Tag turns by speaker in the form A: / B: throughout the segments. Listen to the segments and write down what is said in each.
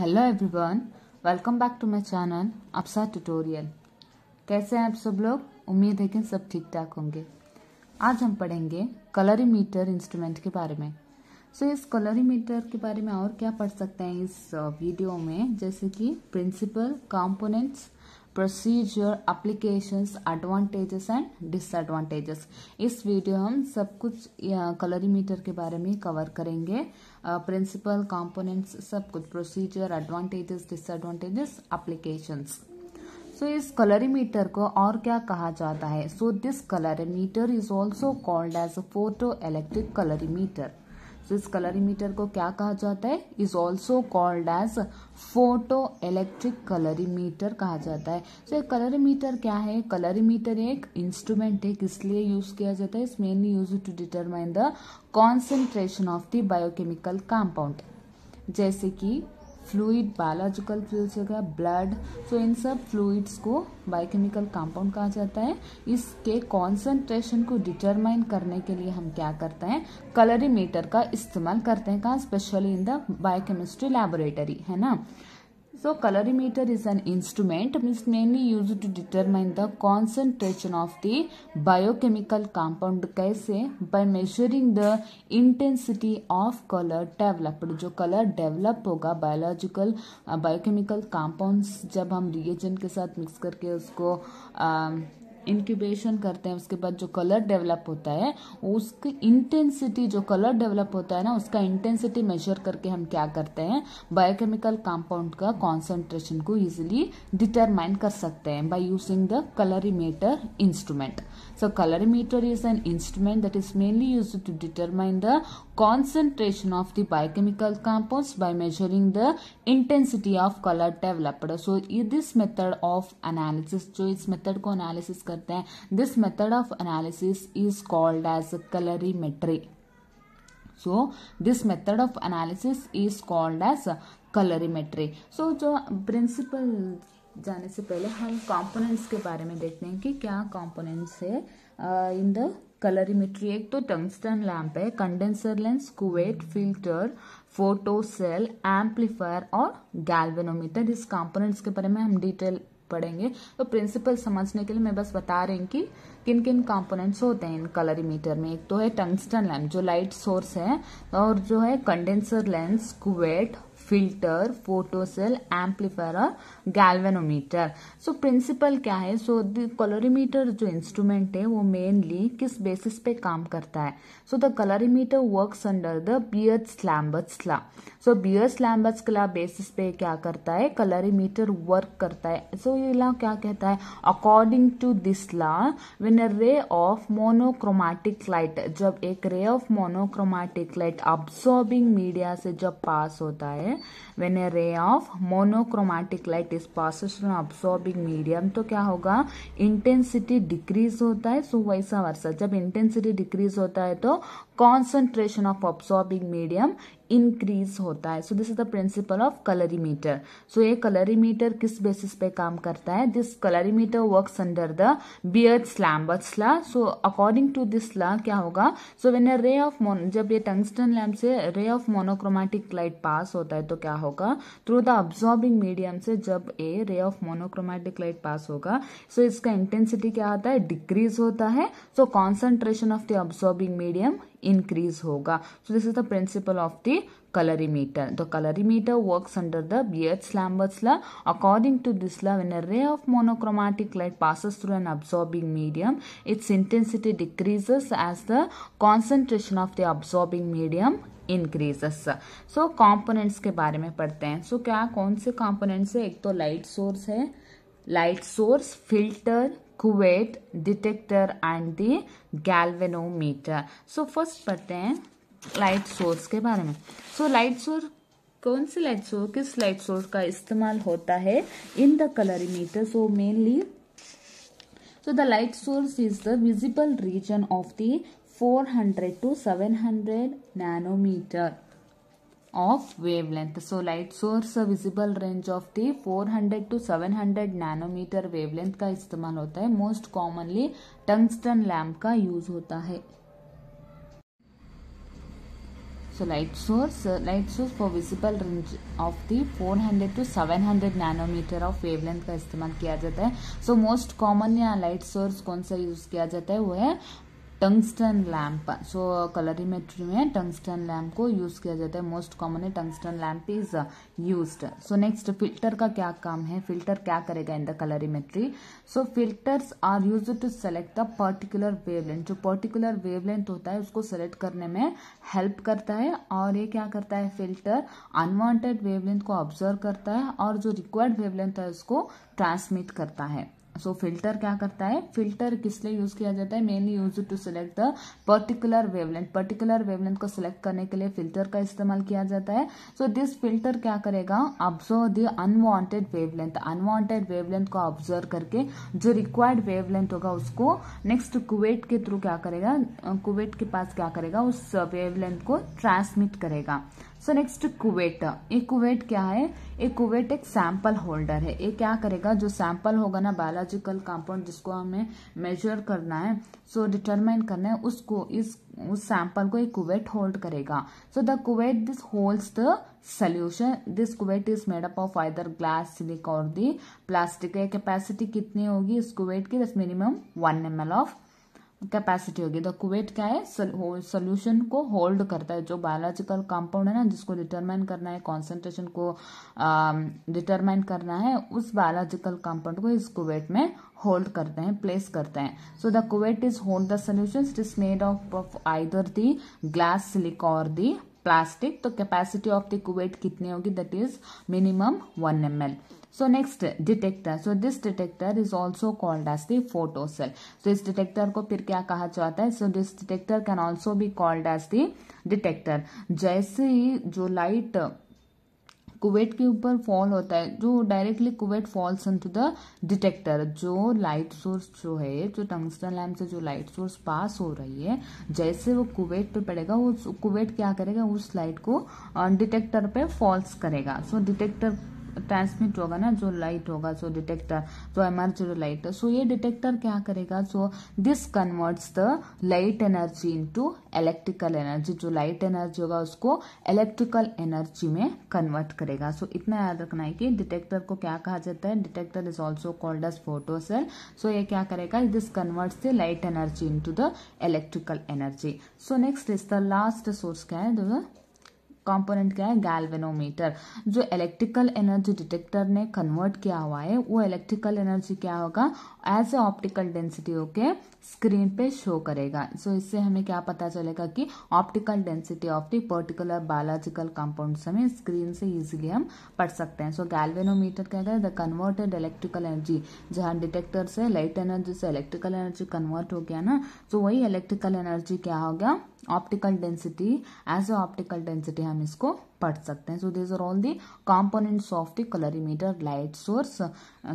A: Hello everyone welcome back to my channel अपसा tutorial कैसे हैं आप सब लोग उम्मीद है कि सब ठीक ठाक होंगे आज हम पढ़ेंगे कलरीमीटर इंस्ट्रूमेंट के बारे में सो so, इस कलरीमीटर के बारे में और क्या पढ़ सकते हैं इस वीडियो में जैसे कि principle components procedure application advantages and disadvantages इस वीडियो हम सब कुछ कलरीमीटर के बारे में कवर करेंगे प्रिंसिपल कंपोनेंट्स सब कुछ procedure advantages disadvantages applications so इस कलरीमीटर को और क्या कहा जाता है so this colorimeter is also called as a photo electric colorimeter तो इस कलरीमीटर को क्या कहा जाता है is also called as photo electric colorimeter कहा जाता है तो so, कलरीमीटर क्या है कलरीमीटर एक इंस्ट्रूमेंट है किस लिए यूज किया जाता है इस mainly use to determine the concentration of the biochemical compound जैसे कि फ्लूड बायोलॉजिकल फ्लूड्स हो गया ब्लड तो इन सब फ्लूड्स को बायोकेमिकल कंपाउंड कहा जाता है इसके कॉन्सेंट्रेशन को डिटरमाइन करने के लिए हम क्या करते हैं कलरीमीटर का इस्तेमाल करते हैं कहा specially in the biochemistry laboratory है ना So calorimeter is an instrument which is mainly used to determine the concentration of the biochemical compound कैसे by measuring the intensity of color developed जो color develop होगा biological biochemical compounds जब हम reagent के साथ mix करके उसको uh, incubation करते हैं उसके बाद जो कलर डेवलप होता है उसकी इंटेंसिटी जो कलर डेवलप होता है ना उसका इंटेंसिटी मेजर करके हम क्या करते हैं बायोकेमिकल कंपाउंड का कॉन्सेंट्रेशन को इजिली डिटरमाइन कर सकते हैं by using the colorimeter instrument so colorimeter is an instrument that is mainly use to determine the concentration of the biochemical compound by measuring the intensity of colour developed so this method of analysis जो इस method को analysis कर सकते हैं this method of analysis is called as colorimetry so this method of analysis is called as colorimetry so जो principle जाने से पहले हम कंपोनेंट्स के बारे में देखते हैं कि क्या कंपोनेंट्स है इन द कलरीमेट्री एक तो टंगस्टन लैम्प है condenser lens cuvette filter photo cell amplifier और गैल्वेनोमीटर इस कंपोनेंट्स के बारे में हम डिटेल पढ़ेंगे तो प्रिंसिपल समझने के लिए मैं बस बता रही हूँ कि किन किन कंपोनेंट्स होते हैं इन कलरीमीटर में एक तो है टंगस्टन लैम्प जो लाइट सोर्स है और जो है condenser lens cuvette filter photocell amplifier और गैल्वेनोमीटर सो प्रिंसिपल क्या है सो द कलोरीमीटर जो इंस्ट्रूमेंट है वो मेनली किस बेसिस पे काम करता है so the colorimeter works under the Beer's Lambert's law so Beer's Lambert's law basis पे क्या करता है कलोरीमीटर वर्क करता है सो so, ये ला क्या कहता है according to this law when ray of monochromatic light जब एक ray of monochromatic light absorbing media से जब पास होता है when a ray of monochromatic light is pass from absorbing medium तो क्या होगा इंटेंसिटी डिक्रीज होता है सो वैसा वर्षा जब इंटेंसिटी डिक्रीज होता है तो concentration of absorbing medium increase होता है so this is the principle of colorimeter so ये कलरीमीटर किस बेसिस पे काम करता है this colorimeter works under the Beer's Lambert's law so according to this law क्या होगा सो वेन रे ऑफ जब ये टंगस्टन लैम्प से ray of monochromatic light pass होता है तो क्या होगा थ्रू द अब्जॉर्बिंग मीडियम से जब ए ray of monochromatic light pass होगा सो so इसका इंटेंसिटी क्या होता है डिक्रीज होता है so concentration of the absorbing medium increase होगा so this is the principle of the colorimeter the colorimeter works under the Beer's Lambert's law according to this law when a ray of monochromatic light passes through an absorbing medium its intensity decreases as the concentration of the absorbing medium increases so components के बारे में पढ़ते हैं सो so, क्या कौन से components है एक तो लाइट सोर्स है light source filter cuvette detector and the galvanometer so first पढ़ते हैं लाइट सोर्स के बारे में सो लाइट सोर्स कौन से लाइट सोर्स किस लाइट सोर्स का इस्तेमाल होता है in the colorimeter so mainly so the light source is the visible region of the 400 to 700 nanometer of wavelength. So light source visible range of the 400 to 700 nanometer wavelength ka istemal hota hai most commonly tungsten lamp ka use hota hai So light source uh, light source for visible range of the 400 to 700 nanometer of wavelength ka istemal kiya jata hai So most commonly light source kaun sa use kiya jata hai wo hai tungsten lamp so colorimetry में tungsten lamp को use किया जाता है most common है tungsten lamp is used so next filter का क्या काम है फिल्टर क्या करेगा in the colorimetry so filters are use to select the particular wavelength जो पर्टिकुलर वेवलेंथ होता है उसको सेलेक्ट करने में हेल्प करता है और ये क्या करता है फिल्टर अनवांटेड वेवलेंथ को ऑब्जर्व करता है और जो रिक्वायर्ड वेवलेंथ है उसको ट्रांसमिट करता है सो फिल्टर क्या करता है फिल्टर किस लिए यूज़ किया जाता है mainly use to select the particular wavelength particular wavelength को सिलेक्ट करने के लिए फिल्टर का इस्तेमाल किया जाता है सो दिस फिल्टर क्या करेगा observe the unwanted wavelength unwanted wavelength को ऑब्जर्व करके जो रिक्वायर्ड वेवलेंथ होगा उसको नेक्स्ट कुवेट के थ्रू क्या करेगा कुवेट के पास क्या करेगा उस वेवलेंथ को ट्रांसमिट करेगा सो नेक्स्ट कुवेट एक कुवेट क्या है एक कुवेट एक सैंपल होल्डर है ये क्या करेगा जो सैंपल होगा ना बायोलॉजिकल कंपाउंड जिसको हमें मेजर करना है सो so डिटरमाइन करना है उसको इस उस सैंपल को एक कुवेट होल्ड करेगा so the cuvette this holds the solution this cuvette is made up of either glass silica और दी प्लास्टिक कैपेसिटी कितनी होगी इस कुवेट की दस minimum one M of capacity होगी द कुवेट क्या है सोल्यूशन को होल्ड करता है जो बायोलॉजिकल कंपाउंड है ना जिसको डिटरमाइन करना है कॉन्सेंट्रेशन को डिटरमाइन um, करना है उस बायोलॉजिकल कंपाउंड को इस कुवेट में होल्ड करते हैं प्लेस करते हैं so the cuvette is hold the solution it is made of either the glass silica और दी प्लास्टिक तो कैपेसिटी ऑफ द कुवेट कितनी होगी that is minimum one M L So next detector. So this detector is also called as the photo cell. So इस detector ko fir kya kaha jata hai So this detector can also be called as the detector. jaise hi jo light cuvette के ऊपर fall होता है जो directly cuvette falls into the detector जो light source जो है जो tungsten lamp से जो लाइट सोर्स पास हो रही है जैसे वो कुवेट पे पड़ेगा वो कुवेट क्या करेगा उस लाइट को डिटेक्टर पे फॉल्स करेगा सो so, डिटेक्टर ट्रांसमिट होगा ना जो लाइट होगा सो डिटेक्टर जो एमर्जर लाइट सो ये डिटेक्टर क्या करेगा so this converts the light energy into electrical energy जो लाइट एनर्जी होगा उसको इलेक्ट्रिकल एनर्जी में कन्वर्ट करेगा सो so, इतना याद रखना है कि डिटेक्टर को क्या कहा जाता है detector is also called as photo cell so ये क्या करेगा this converts the light energy into the electrical energy so next is the last source क्या है कंपोनेंट क्या है गैल्वेनोमीटर जो इलेक्ट्रिकल एनर्जी डिटेक्टर ने कन्वर्ट किया हुआ है वो इलेक्ट्रिकल एनर्जी क्या होगा एज ए ऑप्टिकल डेंसिटी होके स्क्रीन पे शो करेगा सो so, इससे हमें क्या पता चलेगा कि optical density of the particular biological compound हमें स्क्रीन से इजीली हम पढ़ सकते हैं सो गैल्वेनोमीटर क्या करें द कन्वर्टेड इलेक्ट्रिकल एनर्जी जहाँ डिटेक्टर से लाइट एनर्जी से इलेक्ट्रिकल एनर्जी कन्वर्ट हो गया ना तो so, वही इलेक्ट्रिकल एनर्जी क्या हो गया optical density as a optical density हम इसको पढ़ सकते हैं so this are all the components of the colorimeter light source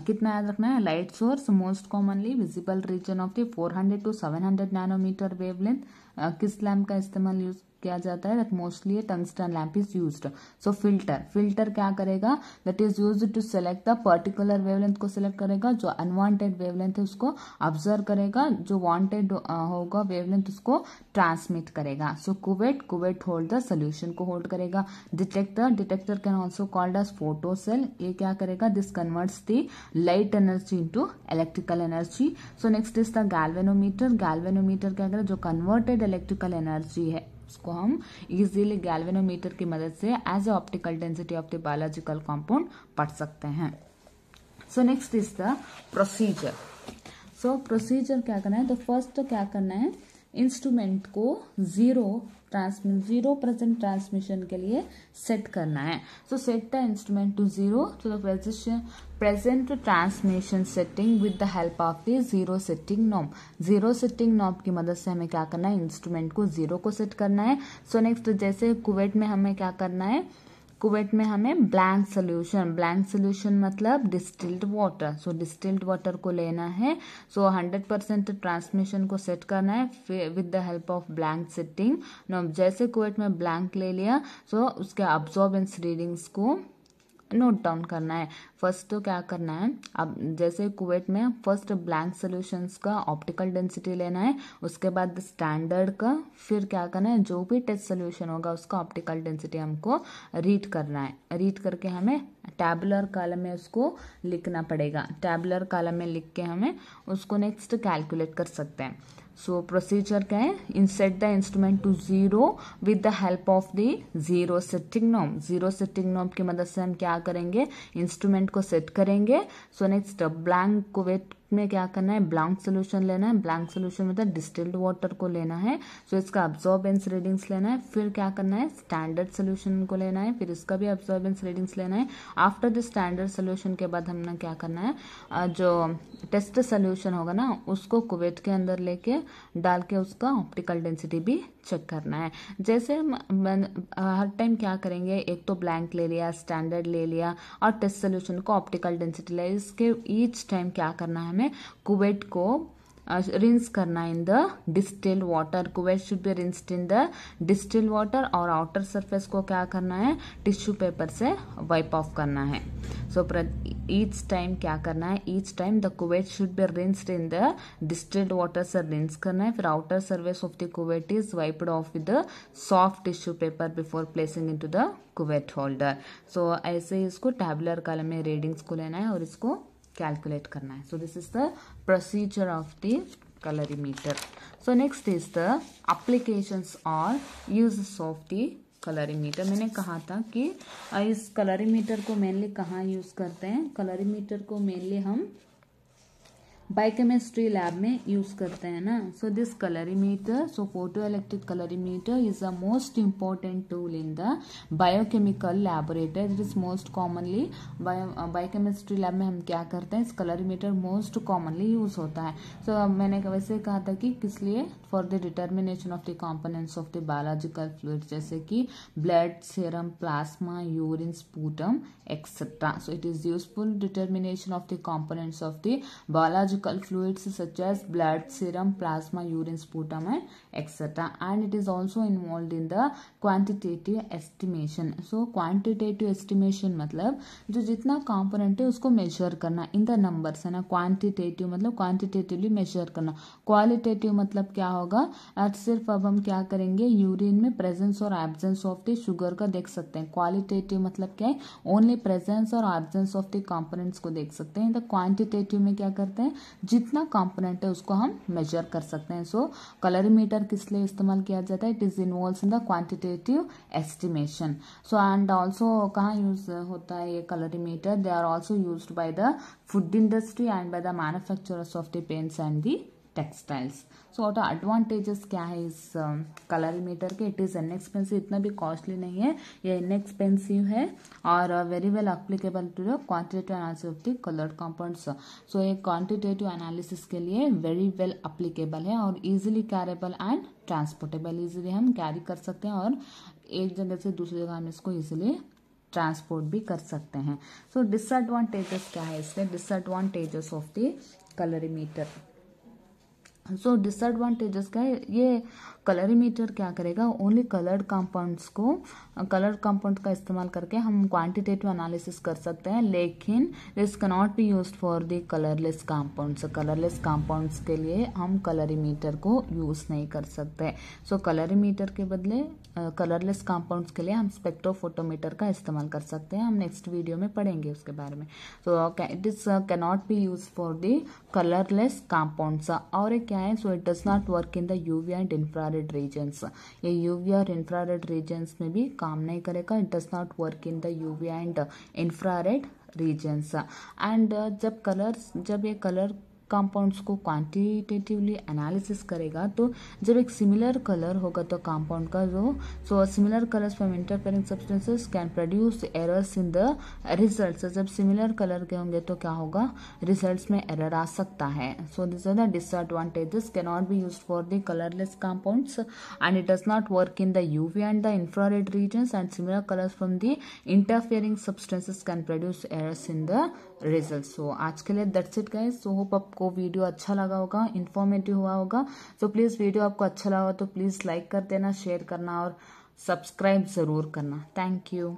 A: कितना याद रखना है light source most commonly visible region of the 400 hundred to seven hundred nanometer wavelength uh, किस लैम्प का इस्तेमाल यूज किया जाता है that mostly tungsten lamp is use so filter filter क्या करेगा that is use to select the particular wavelength को select करेगा जो अनवांटेड वेवलेंथ है उसको ऑब्जर्व करेगा जो वांटेड uh, होगा वेवलेंथ उसको ट्रांसमिट करेगा so cuvette cuvette hold the solution को होल्ड करेगा detector detector can also called as photo cell ये क्या करेगा this converts the light energy into electrical energy so next is the galvanometer galvanometer क्या करें जो कन्वर्टेड इलेक्ट्रिकल एनर्जी है उसको हम इजिली गैलवेनोमीटर की मदद से as a optical density of the biological compound पढ़ सकते हैं so next is the procedure so procedure क्या करना है तो फर्स्ट तो क्या करना है इंस्ट्रूमेंट को zero transmit zero percent transmission के लिए सेट करना है so set the instrument to zero to the precision present transmission setting with the help of the zero setting knob zero setting knob की मदद से हमें क्या करना है इंस्ट्रूमेंट को जीरो को सेट करना है सो so नेक्स्ट जैसे कुवेट में हमें क्या करना है कुवैत में हमें ब्लैंक सोल्यूशन ब्लैंक सोल्यूशन मतलब distilled water so distilled water को लेना है सो हंड्रेड परसेंट ट्रांसमिशन को सेट करना है with the help of blank setting जैसे कुवेट में ब्लैंक ले लिया सो so उसके अब्जॉर्बेंस रीडिंग्स को नोट डाउन करना है फर्स्ट तो क्या करना है अब जैसे कुवेट में फर्स्ट ब्लैंक सोल्यूशंस का ऑप्टिकल डेंसिटी लेना है उसके बाद स्टैंडर्ड का फिर क्या करना है जो भी टेस्ट सोल्यूशन होगा उसका ऑप्टिकल डेंसिटी हमको रीड करना है रीड करके हमें टैबुलर कालम में उसको लिखना पड़ेगा टैबुलर कालम में लिख के हमें उसको नेक्स्ट कैलकुलेट कर सकते हैं So procedure can insert the instrument to zero with the help of the zero setting norm. Zero setting norm की मदद से हम क्या करेंगे इंस्ट्रूमेंट को सेट करेंगे सो नेक्स्ट ब्लैंक को वेट में क्या करना है ब्लैंक सोल्यूशन लेना है ब्लैंक सोल्यूशन मतलब डिस्टिल्ड वाटर को लेना है सो so, इसका अब्जॉर्बेंस रीडिंग्स लेना है फिर क्या करना है स्टैंडर्ड सोल्यूशन को लेना है फिर इसका भी अब्जॉर्बेंस रीडिंग्स लेना है आफ्टर द स्टैंडर्ड सोल्यूशन के बाद हमने क्या करना है जो टेस्ट सोल्यूशन होगा ना उसको कुवेट के अंदर लेके डाल के उसका ऑप्टिकल डेंसिटी भी चेक करना है जैसे हम हर टाइम क्या करेंगे एक तो ब्लैंक ले लिया स्टैंडर्ड ले लिया और टेस्ट सोल्यूशन को ऑप्टिकल डेंसिटी ले इसके ईच टाइम क्या करना है हमें हमें कुवेट को रिंस करना in the distil water cuvette should be rinsed in the distil water और आउटर सरफेस को क्या करना है टिश्यू पेपर से वाइप ऑफ करना है सो ईच टाइम क्या करना है each time the cuvette should be rinsed in the distil water से रिंस करना है फिर outer surface of the cuvette is wiped off with soft tissue paper before placing into the Kuwait holder so ऐसे ही इसको tabular कलम में readings को लेना है और इसको calculate karna hai. So this is the procedure of the colorimeter. So next is the applications or uses of the colorimeter मैंने कहा था कि इस कलरीमीटर को मेनली कहाँ यूज़ करते हैं कलरीमीटर को मेनली हम बायोकेमिस्ट्री लैब में यूज़ करते हैं ना so this colorimeter so photo electric colorimeter is a most important tool in the biochemical laboratory it is most commonly biochemistry lab में हम क्या करते हैं इस कलरीमीटर मोस्ट कॉमनली यूज़ होता है सो so, मैंने वैसे कहा था कि किस लिए for the determination of the components of the biological fluid जैसे कि blood serum plasma urine sputum etcetera so it is useful determination of the components of the biological biological fluids such as blood, serum, plasma, urine, sputum and etc. And it is also involved in the quantitative estimation. So quantitative estimation matlab jo jitna component hai usko measure karna in the numbers hai na quantitative matlab quantitatively measure karna qualitative मतलब क्या होगा आज सिर्फ अब हम क्या करेंगे urine में प्रेजेंस और एब्सेंस ऑफ द शुगर का देख सकते हैं क्वालिटेटिव मतलब क्या है ओनली प्रेजेंस और एब्सेंस ऑफ द कंपोनेंट्स को देख सकते हैं the quantitative में क्या करते हैं जितना कंपोनेंट है उसको हम मेजर कर सकते हैं सो कलरीमीटर किस लिए इस्तेमाल किया जाता है it is involve in the quantitative estimation so and also कहाँ यूज होता है ये colorimeter they are also use by the food industry and by the manufacturers of the paints and the textiles so और advantages क्या है इस colour um, meter के it is inexpensive इतना भी कॉस्टली नहीं है ये इनएक्सपेंसिव है और very well applicable to the quantitative analysis of the colour compounds so ये क्वान्टिटेटिव एनालिसिस के लिए वेरी वेल अप्लीकेबल है और easily carryable and transportable easily हम कैरी कर सकते हैं और एक जगह से दूसरी जगह हम इसको ईजिली ट्रांसपोर्ट भी कर सकते हैं सो डिसएडवांटेजेस क्या है इसके disadvantages of the colorimeter so disadvantages का ये कलरीमीटर क्या करेगा ओनली कलर्ड कंपाउंड्स को कलर्ड कंपाउंड का इस्तेमाल करके हम क्वांटिटेटिव एनालिसिस कर सकते हैं लेकिन this not be use for the colourless compounds colourless compounds के लिए हम कलरीमीटर को यूज़ नहीं कर सकते सो कलरीमीटर के बदले कलरलेस uh, कंपाउंड्स के लिए हम स्पेक्ट्रोफोटोमीटर का इस्तेमाल कर सकते हैं हम नेक्स्ट वीडियो में पढ़ेंगे उसके बारे में so it is cannot be use for the colourless compounds और एक क्या है so it does not work in the UV and infrared regions ये यूविया और इंफ्रारेड रीजन्स में भी काम नहीं करेगा it does not work in the UV and infrared regions and जब कलर्स जब ये कलर कंपाउंड्स को क्वांटिटेटिवली एनालिसिस करेगा तो जब एक सिमिलर कलर होगा तो कंपाउंड का जो so similar colours from interfering substances can produce errors in the results जब सिमिलर कलर के होंगे तो क्या होगा रिजल्ट्स में एरर आ सकता है so this are the disadvantages can not be use for the colourless compounds and it does not work in the UV and the infrared regions and similar colours from the interfering substances can produce errors in the result so आज के लिए that's it गए so hope आपको video अच्छा लगा होगा informative हुआ होगा सो प्लीज़ वीडियो आपको अच्छा लगा तो प्लीज़ लाइक कर देना शेयर करना और सब्सक्राइब ज़रूर करना थैंक यू